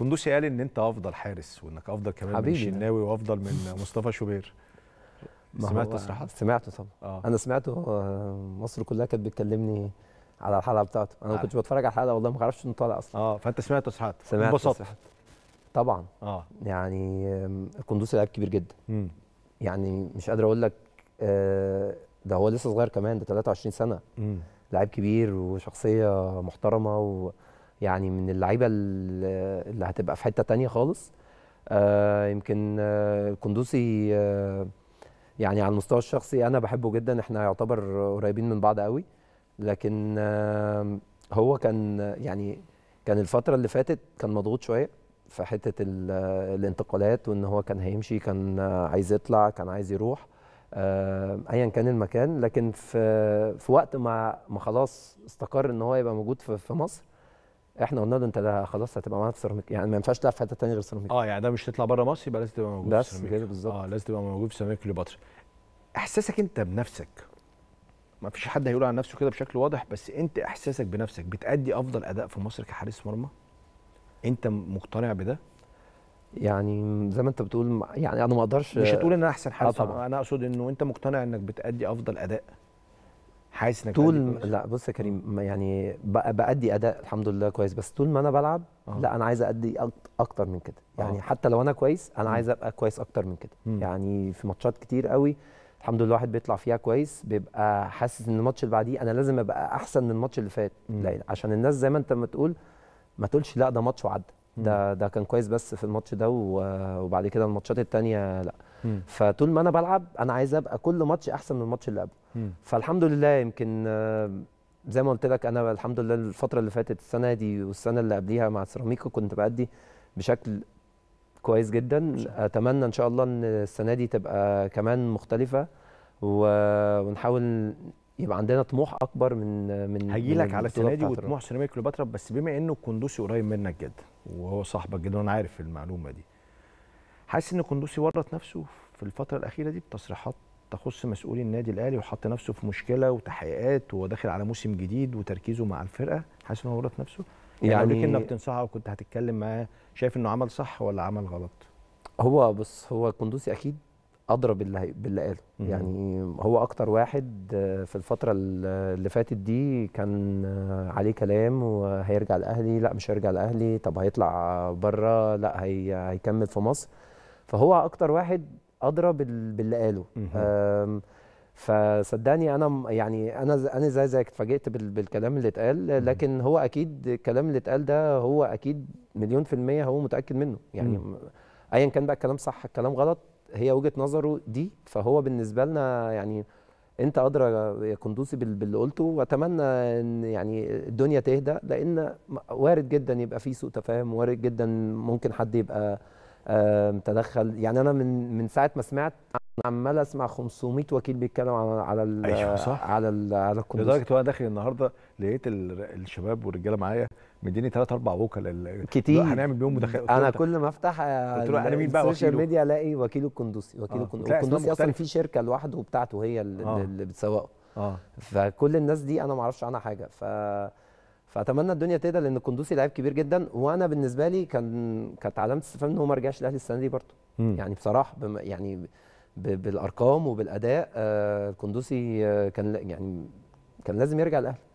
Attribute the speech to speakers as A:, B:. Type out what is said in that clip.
A: كندوسي قال ان انت افضل حارس وانك افضل كمان حبيبي من الشناوي وافضل من مصطفى شوبير سمعت تصريحات سمعته طبعا آه. انا
B: سمعته آه، مصر كلها كانت بتكلمني على الحلقه بتاعته انا ما آه. كنتش بتفرج على الحلقه والله ما اعرفش انه طالع اصلا اه فانت سمعت تصريحات سمعت تصريحات طبعا اه يعني كندوسي لعيب كبير جدا م. يعني مش قادر اقول لك آه، ده هو لسه صغير كمان ده 23 سنه لعيب كبير وشخصيه محترمه و... يعني من اللعيبه اللي هتبقى في حته تانية خالص آه يمكن آه آه يعني على المستوى الشخصي انا بحبه جدا احنا يعتبر قريبين من بعض قوي لكن آه هو كان يعني كان الفتره اللي فاتت كان مضغوط شويه في حته الانتقالات وان هو كان هيمشي كان عايز يطلع كان عايز يروح آه، ايا كان المكان لكن في في وقت ما ما خلاص استقر ان هو يبقى موجود في, في مصر احنا قلنا له انت ده خلاص هتبقى معانا في سيراميكا يعني ما ينفعش تلعب في حته ثانيه غير سيراميكا اه
A: يعني ده مش تطلع بره مصر يبقى لازم تبقى موجود بس في سيراميكا كده بالظبط اه لازم تبقى موجود في سيراميكا كليوباترا احساسك انت بنفسك ما فيش حد هيقول عن نفسه كده بشكل واضح بس انت احساسك بنفسك بتأدي افضل اداء في مصر كحارس مرمى انت مقتنع بده يعني زي ما انت بتقول يعني انا ما اقدرش مش هتقول ان انا احسن حارس آه طبعا
B: انا اقصد انه انت مقتنع انك بتأدي افضل اداء حاسس انك طول لا بص يا كريم يعني بادي اداء الحمد لله كويس بس طول ما انا بلعب أوه. لا انا عايز ادي اكتر من كده آه. يعني حتى لو انا كويس انا عايز ابقى كويس اكتر من كده م. يعني في ماتشات كتير قوي الحمد لله الواحد بيطلع فيها كويس بيبقى حاسس ان الماتش اللي بعديه انا لازم ابقى احسن من الماتش اللي فات عشان الناس زي ما انت ما تقول ما تقولش لا ده ماتش وعدى ده ده كان كويس بس في الماتش ده وبعد كده الماتشات الثانيه لا مم. فطول ما انا بلعب انا عايز ابقى كل ماتش احسن من الماتش اللي قبله فالحمد لله يمكن آه، زي ما قلت لك انا الحمد لله الفتره اللي فاتت السنه دي والسنه اللي قبليها مع سيراميكا كنت بادي بشكل كويس جدا اتمنى ان شاء الله ان السنه دي تبقى كمان مختلفه ونحاول يبقى عندنا طموح اكبر من من هجي لك على السنه دي وطموح
A: سيراميك كليوباترا بس بما انه كندوسي قريب منك جدا وهو صاحبك جدا وانا عارف المعلومه دي حاسس ان كندوسي ورط نفسه في الفتره الاخيره دي بتصريحات تخص مسؤولي النادي الاهلي وحط نفسه في مشكله وتحقيقات وهو داخل على موسم جديد وتركيزه مع الفرقه حاسس ان هو ورط نفسه يعني, يعني انك بتنصحه وكنت هتتكلم معاه
B: شايف انه عمل صح ولا عمل غلط هو بص هو كندوسي اكيد ادرى باللي باللي قاله يعني هو اكتر واحد آه، في الفتره اللي فاتت دي كان آه، عليه كلام وهيرجع الاهلي لا مش هيرجع الاهلي طب هيطلع بره لا هي هيكمل في مصر فهو اكتر واحد ادرى باللي قاله فصدقني انا يعني انا انا زي زيك اتفاجئت بالكلام اللي اتقال لكن هو اكيد الكلام اللي اتقال ده هو اكيد مليون في الميه هو متاكد منه يعني ايا كان بقى الكلام صح الكلام غلط هي وجهه نظره دي فهو بالنسبه لنا يعني انت ادرى يا قندوسي باللي قلته واتمنى ان يعني الدنيا تهدى لان وارد جدا يبقى في سوء تفاهم وارد جدا ممكن حد يبقى تدخل يعني انا من من ساعه ما سمعت عمال اسمع 500 وكيل بيتكلم على على أيوة صح. على على الكمبيوتر لدرجه
A: وانا داخل النهارده لقيت الشباب والرجاله معايا مديني ثلاث اربع وكلاء كتير هنعمل بيهم مداخلات انا كل ما افتح آه، انا مين بقى السوشيال
B: ميديا الاقي وكيل الكندوسي وكيل آه. الكندوسي اصلا في شركه لوحده بتاعته هي اللي, آه. اللي بتسوقه آه. فكل الناس دي انا ما اعرفش عنها حاجه ف فاتمنى الدنيا تهدى لان القندوسي لعيب كبير جدا وانا بالنسبه لي كان كانت علامه استفهام ان هو ما رجعش الاهلي السنه دي برضه يعني بصراحه بم... يعني ب... بالارقام وبالاداء آه القندوسي آه كان يعني كان لازم يرجع الاهلي